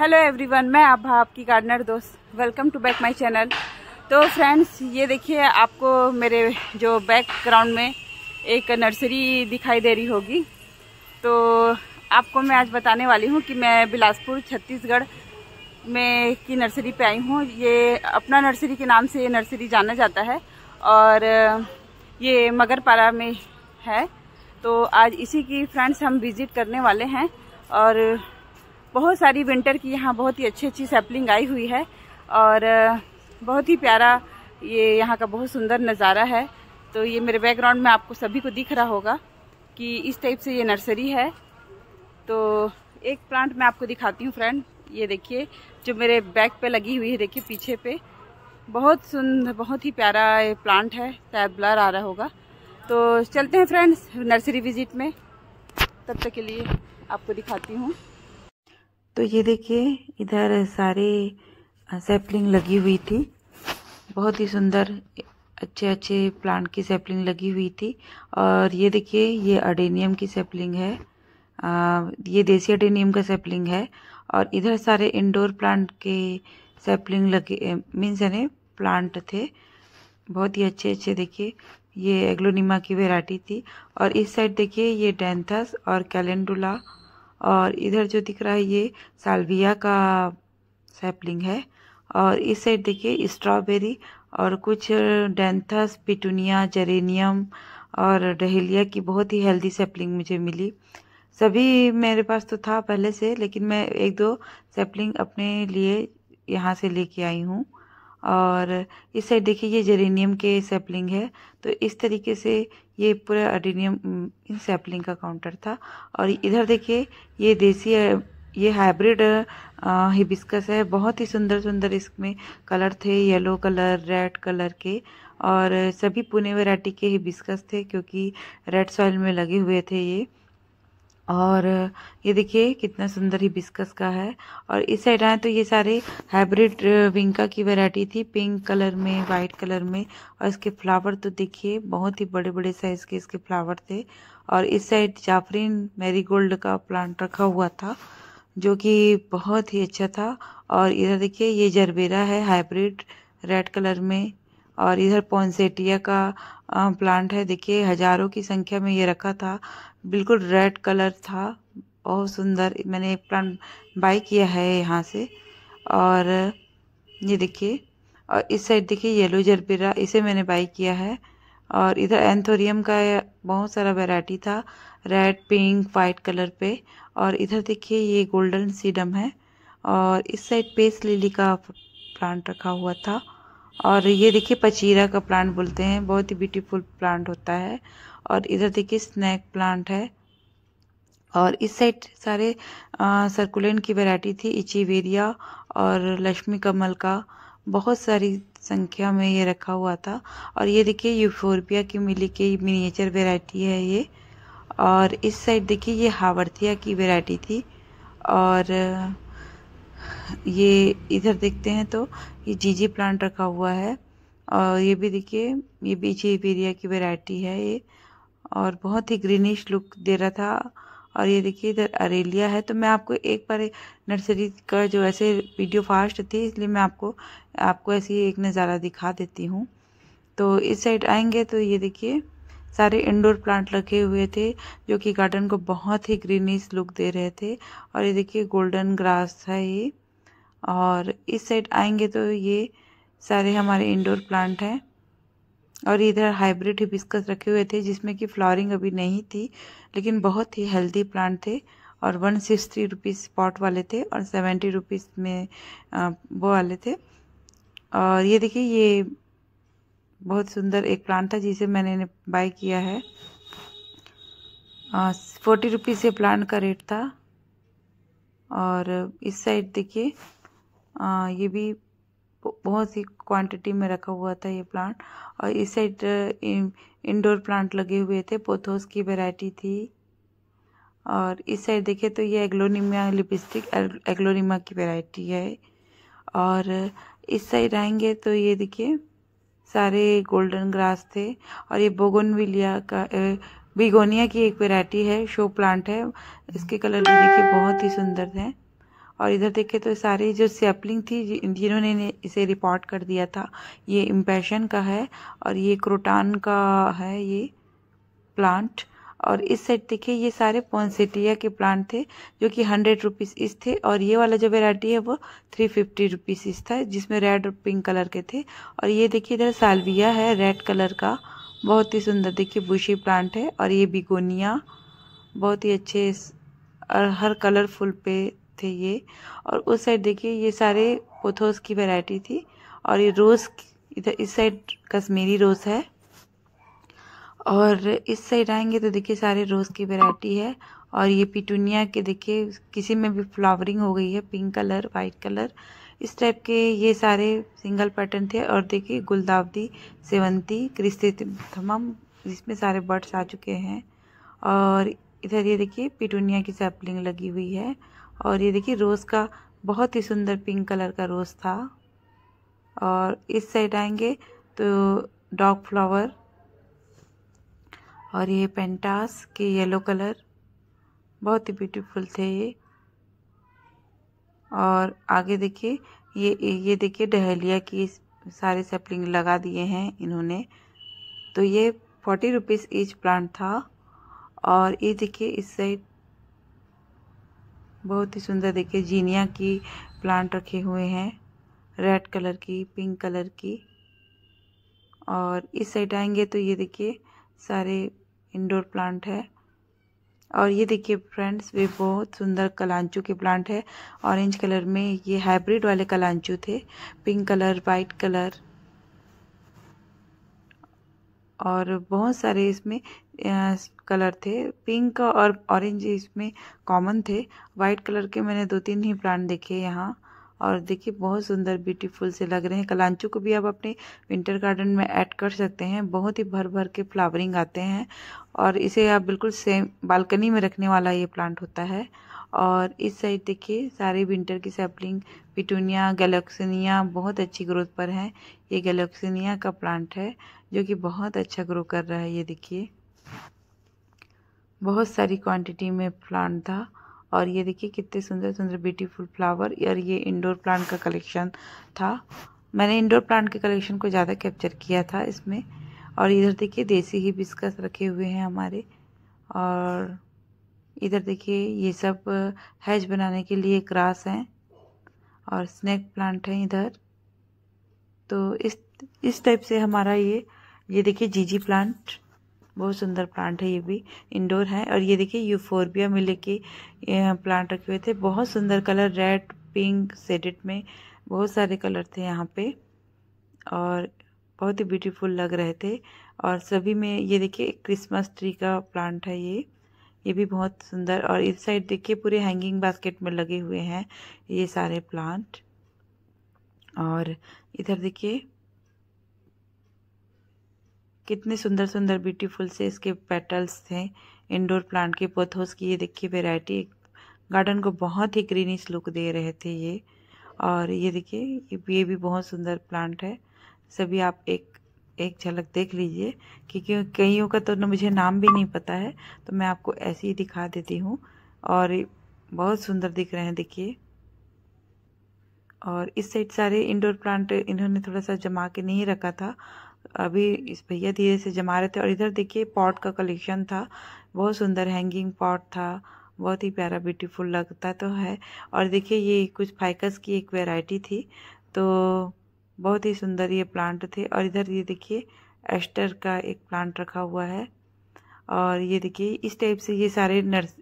hello everyone मैं आभा आपकी gardener दोस्त welcome to back my channel तो फ्रेंड्स ये देखिए आपको मेरे जो बैकग्राउंड में एक नर्सरी दिखाई दे रही होगी तो आपको मैं आज बताने वाली हूँ कि मैं बिलासपुर छत्तीसगढ़ में की नर्सरी पे आई हूँ ये अपना नर्सरी के नाम से ये नर्सरी जाना जाता है और ये मगरपारा में है तो आज इसी की फ्रेंड्स हम विज़िट करने वाले हैं और बहुत सारी विंटर की यहाँ बहुत ही अच्छी अच्छी सैपलिंग आई हुई है और बहुत ही प्यारा ये यहाँ का बहुत सुंदर नज़ारा है तो ये मेरे बैकग्राउंड में आपको सभी को दिख रहा होगा कि इस टाइप से ये नर्सरी है तो एक प्लांट मैं आपको दिखाती हूँ फ्रेंड ये देखिए जो मेरे बैक पे लगी हुई है देखिए पीछे पे बहुत सुंदर बहुत ही प्यारा ये प्लांट है शायद ब्लर आ रहा होगा तो चलते हैं फ्रेंड्स नर्सरी विजिट में तब तक के लिए आपको दिखाती हूँ तो ये देखिए इधर सारे सैपलिंग लगी हुई थी बहुत ही सुंदर अच्छे अच्छे प्लांट की सैपलिंग लगी हुई थी और ये देखिए ये अडेनियम की सैपलिंग है आ, ये देसी अडेनियम का सैपलिंग है और इधर सारे इंडोर प्लांट के सैपलिंग लगे मीन्स यानी प्लांट थे बहुत ही अच्छे अच्छे देखिए ये एग्लोनिमा की वेराइटी थी और इस साइड देखिए ये डेंथस और कैलेंडुला और इधर जो दिख रहा है ये सालविया का सैपलिंग है और इस साइड देखिए स्ट्रॉबेरी और कुछ डेंथस पिटूनिया जेरेनियम और डहेलिया की बहुत ही हेल्दी सैपलिंग मुझे मिली सभी मेरे पास तो था पहले से लेकिन मैं एक दो सैपलिंग अपने लिए यहाँ से लेके आई हूँ और इस साइड देखिए ये जेरेनियम के सैपलिंग है तो इस तरीके से ये पूरा अडीनियम सैपलिंग का काउंटर था और इधर देखिए ये देसी ये हाइब्रिड हिबिस्कस है बहुत ही सुंदर सुंदर इसमें कलर थे येलो कलर रेड कलर के और सभी पुणे वैरायटी के हिबिस्कस थे क्योंकि रेड सॉइल में लगे हुए थे ये और ये देखिए कितना सुंदर ही बिस्कस का है और इस साइड आए तो ये सारे हाइब्रिड विंका की वैरायटी थी पिंक कलर में वाइट कलर में और इसके फ्लावर तो देखिए बहुत ही बड़े बड़े साइज के इसके फ्लावर थे और इस साइड जाफरीन मैरीगोल्ड का प्लांट रखा हुआ था जो कि बहुत ही अच्छा था और इधर देखिए ये जरबेरा है हाइब्रिड रेड कलर में और इधर पॉन्सेटिया का प्लांट है देखिए हजारों की संख्या में ये रखा था बिल्कुल रेड कलर था बहुत सुंदर मैंने एक प्लांट बाई किया है यहाँ से और ये देखिए और इस साइड देखिए येलो जरबेरा इसे मैंने बाई किया है और इधर एंथोरियम का बहुत सारा वैरायटी था रेड पिंक वाइट कलर पे और इधर देखिए ये गोल्डन सीडम है और इस साइड पेस लिली का प्लांट रखा हुआ था और ये देखिए पचीरा का प्लांट बोलते हैं बहुत ही ब्यूटीफुल प्लांट होता है और इधर देखिए स्नैक प्लांट है और इस साइड सारे सर्कुलेंट की वैरायटी थी इचीवेरिया और लक्ष्मी कमल का बहुत सारी संख्या में ये रखा हुआ था और ये देखिए यूफोरपिया की मिली की मिनिएचर वेराइटी है ये और इस साइड देखिए ये हावर्थिया की वेराइटी थी और ये इधर देखते हैं तो ये जीजी प्लांट रखा हुआ है और ये भी देखिए ये बीजी एवेरिया की वैरायटी है ये और बहुत ही ग्रीनिश लुक दे रहा था और ये देखिए इधर अरेलिया है तो मैं आपको एक बार नर्सरी का जो ऐसे वीडियो फास्ट थी इसलिए मैं आपको आपको ऐसे ही एक नज़ारा दिखा देती हूँ तो इस साइड आएंगे तो ये देखिए सारे इंडोर प्लांट लगे हुए थे जो कि गार्डन को बहुत ही ग्रीनिश लुक दे रहे थे और ये देखिए गोल्डन ग्रास है ये और इस साइड आएंगे तो ये सारे हमारे इंडोर प्लांट हैं और इधर हाइब्रिड हिबिस्कस रखे हुए थे जिसमें कि फ्लावरिंग अभी नहीं थी लेकिन बहुत ही हेल्दी प्लांट थे और वन सिक्सटी रुपीज़ पॉट वाले थे और सेवेंटी रुपीज़ में वो वाले थे और ये देखिए ये बहुत सुंदर एक प्लांट था जिसे मैंने बाय किया है फोर्टी रुपीज़ ये प्लांट का रेट था और इस साइड देखिए ये भी बहुत सी क्वांटिटी में रखा हुआ था ये प्लांट और इस साइड इंडोर प्लांट लगे हुए थे पोथोस की वैरायटी थी और इस साइड देखिए तो ये एग्लोनिमा लिपस्टिक एग्लोनिमा की वैरायटी है और इस साइड आएंगे तो ये देखिए सारे गोल्डन ग्रास थे और ये विलिया का बिगोनिया की एक वेराइटी है शो प्लांट है इसके कलर भी देखिए बहुत ही सुंदर है और इधर देखे तो सारी जो सेपलिंग थी जिन्होंने इसे रिपोर्ट कर दिया था ये इम्पैशन का है और ये क्रोटान का है ये प्लांट और इस साइड देखिए ये सारे पॉन्सेटिया के प्लांट थे जो कि हंड्रेड रुपीज़ इस थे और ये वाला जो वेराइटी है वो थ्री फिफ्टी रुपीज़ इस था जिसमें रेड और पिंक कलर के थे और ये देखिए इधर सालविया है रेड कलर का बहुत ही सुंदर देखिए बुशी प्लांट है और ये बिगोनिया बहुत ही अच्छे और हर कलरफुल पे थे ये और उस साइड देखिए ये सारे पोथोस की वेराइटी थी और ये रोज़ इधर इस साइड कश्मीरी रोज़ है और इस साइड आएंगे तो देखिए सारे रोज़ की वैरायटी है और ये पिटूनिया के देखिए किसी में भी फ्लावरिंग हो गई है पिंक कलर वाइट कलर इस टाइप के ये सारे सिंगल पैटर्न थे और देखिए गुलदावदी सेवंती क्रिस्तम इसमें सारे बर्ड्स आ चुके हैं और इधर ये देखिए पिटूनिया की सैपलिंग लगी हुई है और ये देखिए रोज़ का बहुत ही सुंदर पिंक कलर का रोज़ था और इस साइड आएंगे तो डॉग फ्लावर और ये पेंटास के येलो कलर बहुत ही ब्यूटीफुल थे ये और आगे देखिए ये ये देखिए डहलिया की सारे सेपलिंग लगा दिए हैं इन्होंने तो ये फोर्टी रुपीज़ ईच प्लांट था और ये देखिए इस साइड बहुत ही सुंदर देखिए जीनिया की प्लांट रखे हुए हैं रेड कलर की पिंक कलर की और इस साइड आएंगे तो ये देखिए सारे इंडोर प्लांट है और ये देखिए फ्रेंड्स वे बहुत सुंदर कलांचू के प्लांट है ऑरेंज कलर में ये हाइब्रिड वाले कलांचू थे पिंक कलर वाइट कलर और बहुत सारे इसमें कलर थे पिंक और ऑरेंज इसमें कॉमन थे वाइट कलर के मैंने दो तीन ही प्लांट देखे यहाँ और देखिए बहुत सुंदर ब्यूटीफुल से लग रहे हैं कलांचू को भी आप अपने विंटर गार्डन में ऐड कर सकते हैं बहुत ही भर भर के फ्लावरिंग आते हैं और इसे आप बिल्कुल सेम बालकनी में रखने वाला ये प्लांट होता है और इस साइड देखिए सारे विंटर की सैपलिंग पिटूनिया गैलेक्सिनिया बहुत अच्छी ग्रोथ पर हैं ये गैलेक्सिनिया का प्लांट है जो कि बहुत अच्छा ग्रो कर रहा है ये देखिए बहुत सारी क्वांटिटी में प्लांट था और ये देखिए कितने सुंदर सुंदर ब्यूटीफुल फ्लावर और ये इंडोर प्लांट का कलेक्शन था मैंने इंडोर प्लांट के कलेक्शन को ज़्यादा कैप्चर किया था इसमें और इधर देखिए देसी ही बिस्कस रखे हुए हैं हमारे और इधर देखिए ये सब हैज बनाने के लिए क्रास हैं और स्नैक प्लांट हैं इधर तो इस इस टाइप से हमारा ये ये देखिए जीजी प्लांट बहुत सुंदर प्लांट है ये भी इंडोर है और ये देखिए यूफोरबिया में लेके प्लांट रखे हुए थे बहुत सुंदर कलर रेड पिंक सेडेड में बहुत सारे कलर थे यहाँ पे और बहुत ही ब्यूटीफुल लग रहे थे और सभी में ये देखिए क्रिसमस ट्री का प्लांट है ये ये भी बहुत सुंदर और इस साइड देखिए पूरे हैंगिंग बास्केट में लगे हुए हैं ये सारे प्लांट और इधर देखिए कितने सुंदर सुंदर ब्यूटीफुल से इसके पेटल्स थे इंडोर प्लांट के पोथोस की ये देखिए वेराइटी गार्डन को बहुत ही ग्रीनिश लुक दे रहे थे ये और ये देखिए ये भी बहुत सुंदर प्लांट है सभी आप एक एक झलक देख लीजिए क्योंकि कईयों का तो न मुझे नाम भी नहीं पता है तो मैं आपको ऐसे ही दिखा देती हूँ और बहुत सुंदर दिख रहे हैं देखिए और इस साइड सारे इंडोर प्लांट इन्होंने थोड़ा सा जमा के नहीं रखा था अभी इस भैया धीरे से जमा रहे थे और इधर देखिए पॉट का कलेक्शन था बहुत सुंदर हैंगिंग पॉट था बहुत ही प्यारा ब्यूटीफुल लगता तो है और देखिए ये कुछ फाइकस की एक वेराइटी थी तो बहुत ही सुंदर ये प्लांट थे और इधर ये देखिए एस्टर का एक प्लांट रखा हुआ है और ये देखिए इस टाइप से ये सारे नर्स